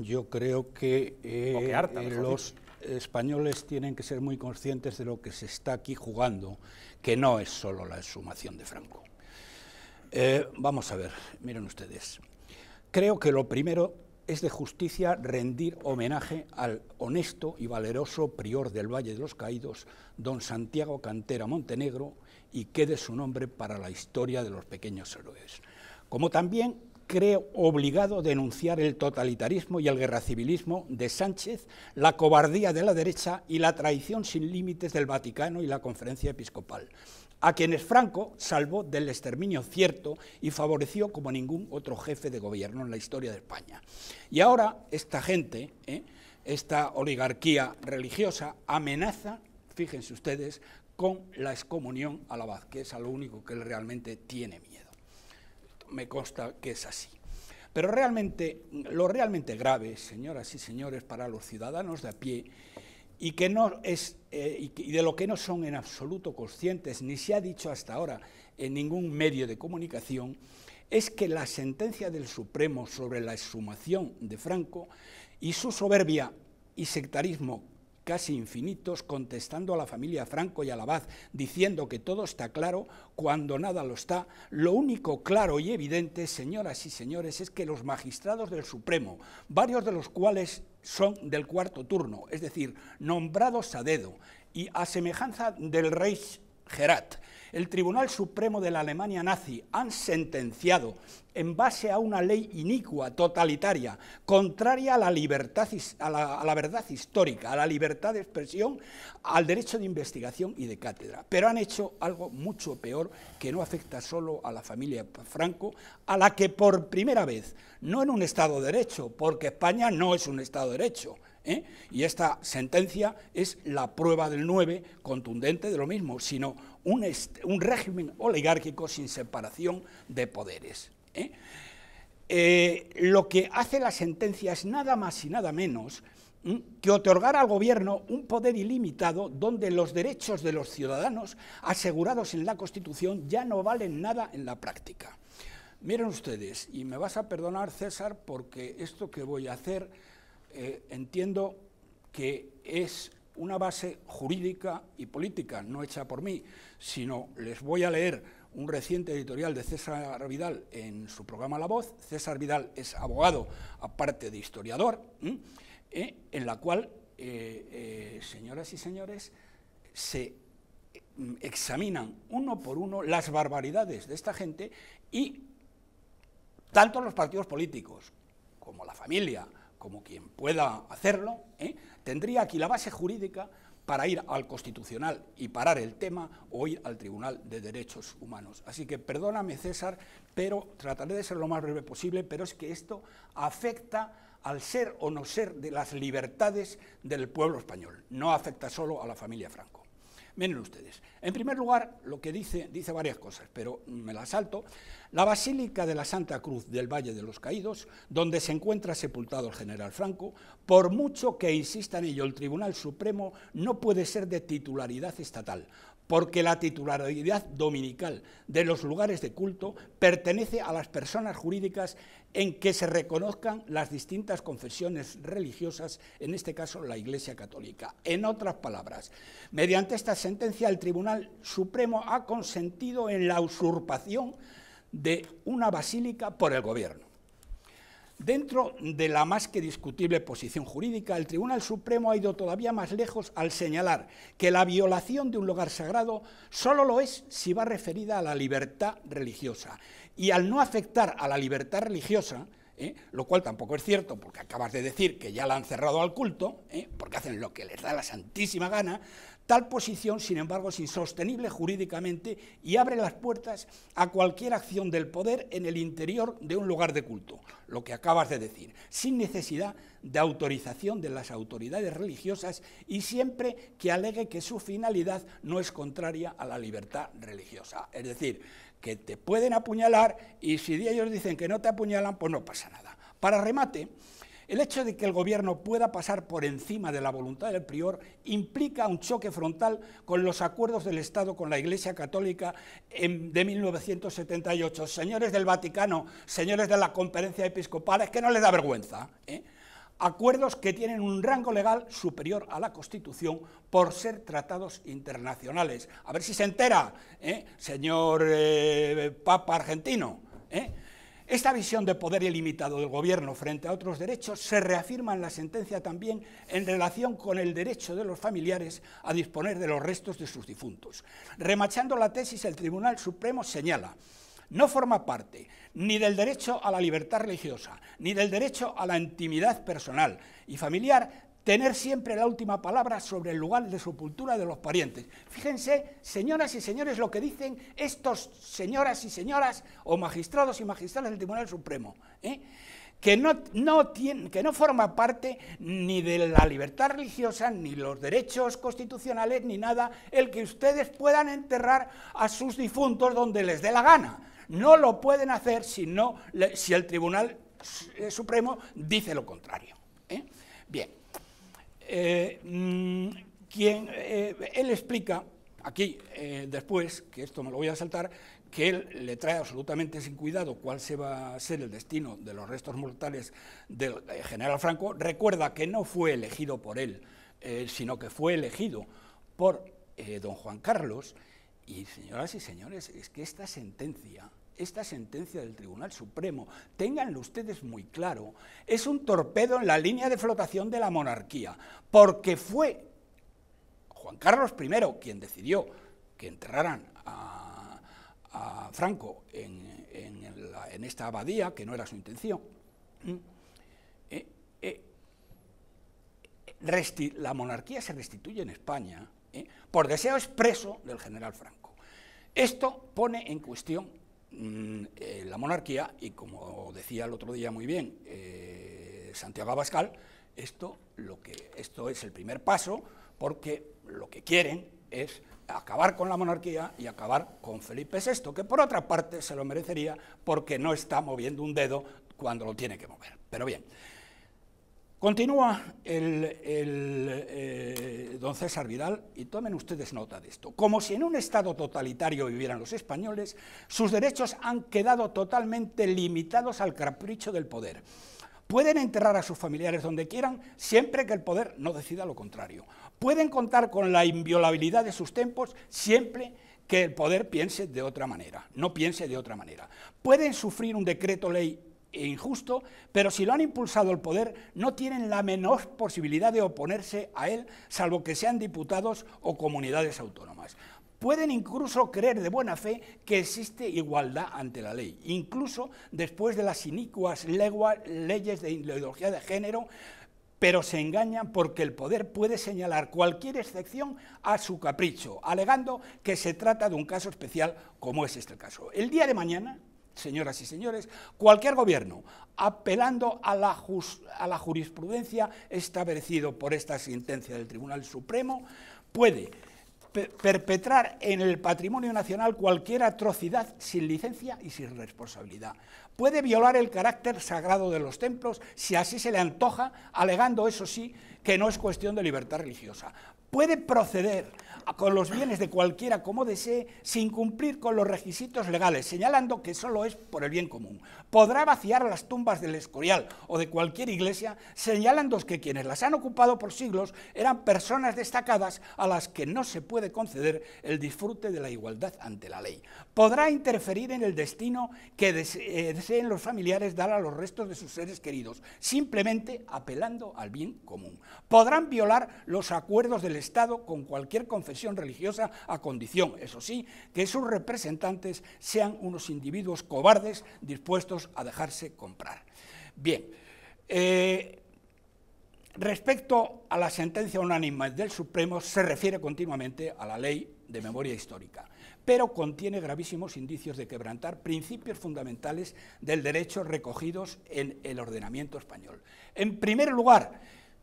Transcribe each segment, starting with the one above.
Yo creo que, eh, eh, los españoles tienen que ser muy conscientes de lo que se está aquí jugando, que no es solo la exhumación de Franco. Eh, vamos a ver, miren ustedes. Creo que lo primero es de justicia rendir homenaje al honesto y valeroso prior del Valle de los Caídos, don Santiago Cantera Montenegro, y quede su nombre para la historia de los pequeños héroes. Como también creo obligado denunciar el totalitarismo y el guerra civilismo de Sánchez, la cobardía de la derecha y la traición sin límites del Vaticano y la Conferencia Episcopal, a quienes Franco salvó del exterminio cierto y favoreció como ningún otro jefe de gobierno en la historia de España. Y ahora esta gente, ¿eh? esta oligarquía religiosa, amenaza, fíjense ustedes, con la excomunión a la es a lo único que él realmente tiene miedo me consta que es así. Pero realmente, lo realmente grave, señoras y señores, para los ciudadanos de a pie, y, que no es, eh, y de lo que no son en absoluto conscientes, ni se ha dicho hasta ahora en ningún medio de comunicación, es que la sentencia del Supremo sobre la exhumación de Franco y su soberbia y sectarismo casi infinitos, contestando a la familia Franco y a la Abad, diciendo que todo está claro cuando nada lo está. Lo único claro y evidente, señoras y señores, es que los magistrados del Supremo, varios de los cuales son del cuarto turno, es decir, nombrados a dedo, y a semejanza del rey Gerat, el Tribunal Supremo de la Alemania nazi han sentenciado, en base a una ley inicua, totalitaria, contraria a la, libertad, a la, a la verdad histórica, a la libertad de expresión, al derecho de investigación y de cátedra. Pero han hecho algo mucho peor que no afecta solo a la familia Franco, a la que por primera vez, no en un Estado de Derecho, porque España no es un Estado de Derecho, ¿eh? Y esta sentencia es la prueba del 9, contundente de lo mismo, sino un, régimen oligárquico sin separación de poderes. ¿eh? Eh, lo que hace la sentencia es nada más y nada menos que otorgar al gobierno un poder ilimitado donde los derechos de los ciudadanos asegurados en la Constitución ya no valen nada en la práctica. Miren ustedes, y me vas a perdonar César porque esto que voy a hacer eh, entiendo que es una base jurídica y política, no hecha por mí, sino les voy a leer un reciente editorial de César Vidal en su programa La Voz. César Vidal es abogado, aparte de historiador, eh, en la cual, eh, señoras y señores, se mm, examinan uno por uno las barbaridades de esta gente y tanto los partidos políticos como la familia, como quien pueda hacerlo, ¿eh? tendría aquí la base jurídica para ir al Constitucional y parar el tema o ir al Tribunal de Derechos Humanos. Así que perdóname, César, pero trataré de ser lo más breve posible, pero es que esto afecta al ser o no ser de las libertades del pueblo español, no afecta solo a la familia Franco. Miren ustedes, en primer lugar, lo que dice, dice varias cosas, pero me las salto. La Basílica de la Santa Cruz del Valle de los Caídos, donde se encuentra sepultado el general Franco, por mucho que insista en ello el Tribunal Supremo, no puede ser de titularidad estatal, porque la titularidad dominical de los lugares de culto pertenece a las personas jurídicas en que se reconozcan las distintas confesiones religiosas, en este caso la Iglesia Católica. En otras palabras, mediante esta sentencia el Tribunal Supremo ha consentido en la usurpación de una basílica por el gobierno. Dentro de la más que discutible posición jurídica, el Tribunal Supremo ha ido todavía más lejos al señalar que la violación de un lugar sagrado solo lo es si va referida a la libertad religiosa. Y al no afectar a la libertad religiosa, ¿eh? lo cual tampoco es cierto, porque acabas de decir que ya la han cerrado al culto, ¿eh? porque hacen lo que les da la santísima gana, Tal posición, sin embargo, es insostenible jurídicamente y abre las puertas a cualquier acción del poder en el interior de un lugar de culto, lo que acabas de decir, sin necesidad de autorización de las autoridades religiosas y siempre que alegue que su finalidad no es contraria a la libertad religiosa. Es decir, que te pueden apuñalar y si ellos dicen que no te apuñalan, pues no pasa nada. Para remate, el hecho de que el gobierno pueda pasar por encima de la voluntad del prior implica un choque frontal con los acuerdos del Estado con la Iglesia Católica de 1978. Señores del Vaticano, señores de la Conferencia Episcopal, es que no les da vergüenza. ¿eh? acuerdos que tienen un rango legal superior a la Constitución por ser tratados internacionales. A ver si se entera, ¿eh? señor eh, Papa argentino. Esta visión de poder ilimitado del gobierno frente a otros derechos se reafirma en la sentencia también en relación con el derecho de los familiares a disponer de los restos de sus difuntos. Remachando la tesis, el Tribunal Supremo señala no forma parte ni del derecho a la libertad religiosa, ni del derecho a la intimidad personal y familiar, tener siempre la última palabra sobre el lugar de sepultura de los parientes. Fíjense, señoras y señores, lo que dicen estos señoras y señoras o magistrados y magistradas del Tribunal Supremo. ¿eh? que no, no que no forma parte ni de la libertad religiosa, ni los derechos constitucionales, ni nada, el que ustedes puedan enterrar a sus difuntos donde les dé la gana. No lo pueden hacer si, si el Tribunal eh, Supremo dice lo contrario. ¿eh? Bien. Eh, mm, quien, eh, él explica aquí eh, después, que esto me lo voy a saltar, que él le trae absolutamente sin cuidado cuál se va a ser el destino de los restos mortales del general Franco. Recuerda que no fue elegido por él, sino que fue elegido por don Juan Carlos. Y señoras y señores, es que esta sentencia esta sentencia del Tribunal Supremo, ténganlo ustedes muy claro, es un torpedo en la línea de flotación de la monarquía, porque fue Juan Carlos I quien decidió que enterraran a, Franco en, esta abadía, que no era su intención. Mm. Eh, eh, la monarquía se restituye en España eh, por deseo expreso del general Franco. Esto pone en cuestión Mm, eh, la monarquía y como decía el otro día muy bien eh, Santiago Abascal, esto, lo que, esto es el primer paso porque lo que quieren es acabar con la monarquía y acabar con Felipe VI, que por otra parte se lo merecería porque no está moviendo un dedo cuando lo tiene que mover. Pero bien, Continúa el, eh, don César Vidal, y tomen ustedes nota de esto, como si en un Estado totalitario vivieran los españoles, sus derechos han quedado totalmente limitados al capricho del poder. Pueden enterrar a sus familiares donde quieran, siempre que el poder no decida lo contrario. Pueden contar con la inviolabilidad de sus tempos, siempre que el poder piense de otra manera, no piense de otra manera. Pueden sufrir un decreto ley e injusto, pero si lo han impulsado el poder, no tienen la menor posibilidad de oponerse a él, salvo que sean diputados o comunidades autónomas. Pueden incluso creer de buena fe que existe igualdad ante la ley, incluso después de las inicuas leyes de ideología de género, pero se engañan porque el poder puede señalar cualquier excepción a su capricho, alegando que se trata de un caso especial como es este caso. El día de mañana, señoras y señores, cualquier gobierno apelando a la, jurisprudencia establecido por esta sentencia del Tribunal Supremo puede perpetrar en el patrimonio nacional cualquier atrocidad sin licencia y sin responsabilidad. Puede violar el carácter sagrado de los templos si así se le antoja, alegando, eso sí, que no es cuestión de libertad religiosa. Puede proceder con los bienes de cualquiera como desee sin cumplir con los requisitos legales, señalando que solo es por el bien común. Podrá vaciar las tumbas del Escorial o de cualquier iglesia, señalando que quienes las han ocupado por siglos eran personas destacadas a las que no se puede conceder el disfrute de la igualdad ante la ley. Podrá interferir en el destino que eh, deseen los familiares dar a los restos de sus seres queridos, simplemente apelando al bien común. Podrán violar los acuerdos del Estado con cualquier confesión religiosa a condición, eso sí, que sus representantes sean unos individuos cobardes dispuestos a dejarse comprar. Bien, eh, respecto a la sentencia unánime del Supremo, se refiere continuamente a la ley de memoria histórica, pero contiene gravísimos indicios de quebrantar principios fundamentales del derecho recogidos en el ordenamiento español. En primer lugar,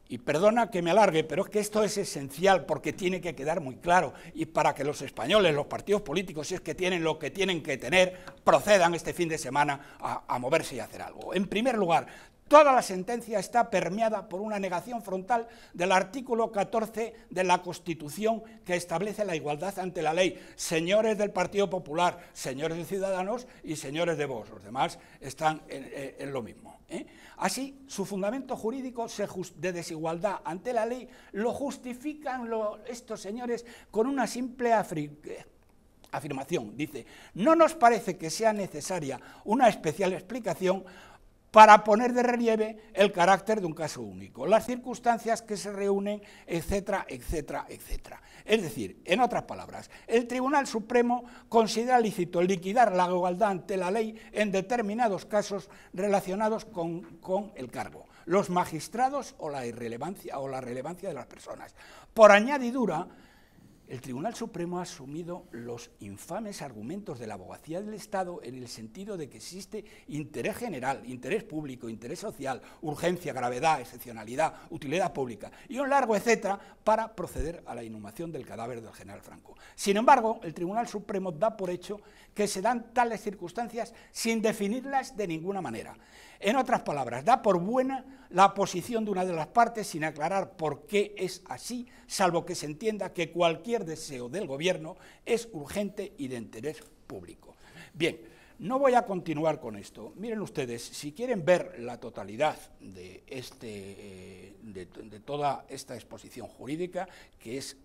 y perdona que me alargue, pero es que esto es esencial porque tiene que quedar muy claro. Y para que los españoles, los partidos políticos, si es que tienen lo que tienen que tener, procedan este fin de semana a, moverse y a hacer algo. En primer lugar, Toda la sentencia está permeada por una negación frontal del artículo 14 de la Constitución que establece la igualdad ante la ley. Señores del Partido Popular, señores de Ciudadanos y señores de vos, Los demás están en lo mismo. ¿eh? Así, su fundamento jurídico de desigualdad ante la ley lo justifican estos señores con una simple eh, afirmación. Dice, no nos parece que sea necesaria una especial explicación para poner de relieve el carácter de un caso único, las circunstancias que se reúnen, etcétera, etcétera, etcétera. Es decir, en otras palabras, el Tribunal Supremo considera lícito liquidar la igualdad ante la ley en determinados casos relacionados con, el cargo, los magistrados o la irrelevancia o la relevancia de las personas. Por añadidura, el Tribunal Supremo ha asumido los infames argumentos de la abogacía del Estado en el sentido de que existe interés general, interés público, interés social, urgencia, gravedad, excepcionalidad, utilidad pública y un largo etcétera para proceder a la inhumación del cadáver del general Franco. Sin embargo, el Tribunal Supremo da por hecho que se dan tales circunstancias sin definirlas de ninguna manera. En otras palabras, da por buena la posición de una de las partes sin aclarar por qué es así, salvo que se entienda que cualquier deseo del gobierno es urgente y de interés público. Bien, no voy a continuar con esto. Miren ustedes, si quieren ver la totalidad de, este, eh, de, toda esta exposición jurídica, que es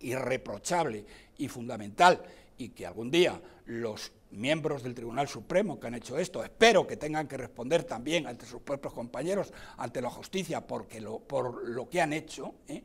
irreprochable y fundamental, y que algún día los miembros del Tribunal Supremo que han hecho esto, espero que tengan que responder también ante sus propios compañeros, ante la justicia, porque por lo que han hecho, ¿eh?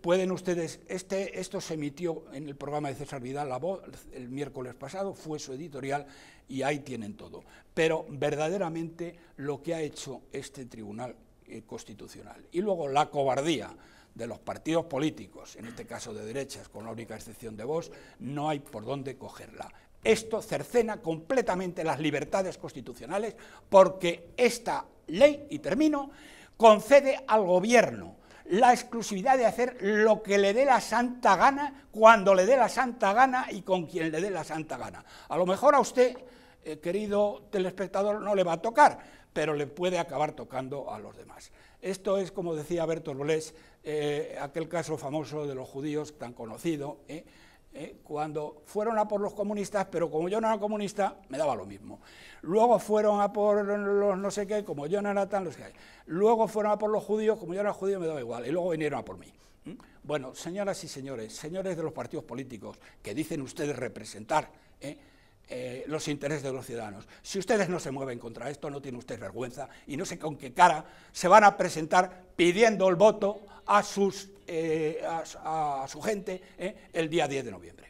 Pueden ustedes, este, esto se emitió en el programa de César Vidal La Voz el miércoles pasado, fue su editorial y ahí tienen todo. Pero verdaderamente lo que ha hecho este Tribunal eh, Constitucional. Y luego la cobardía de los partidos políticos, en este caso de derechas, con la única excepción de vos, no hay por dónde cogerla. Esto cercena completamente las libertades constitucionales porque esta ley, y termino, concede al gobierno la exclusividad de hacer lo que le dé la santa gana, cuando le dé la santa gana y con quien le dé la santa gana. A lo mejor a usted, eh, querido telespectador, no le va a tocar, pero le puede acabar tocando a los demás. Esto es, como decía Bertolt Brecht, eh, aquel caso famoso de los judíos tan conocido, eh, ¿eh? cuando fueron a por los comunistas, pero como yo no era comunista, me daba lo mismo. Luego fueron a por los no sé qué, como yo no era tan los que hay. Luego fueron a por los judíos, como yo era judío, me daba igual. Y luego vinieron a por mí. Bueno, señoras y señores, señores de los partidos políticos que dicen ustedes representar, ¿eh? Eh, los intereses de los ciudadanos. Si ustedes no se mueven contra esto, no tiene usted vergüenza y no sé con qué cara se van a presentar pidiendo el voto a, sus, eh, a, su gente eh, el día 10 de noviembre.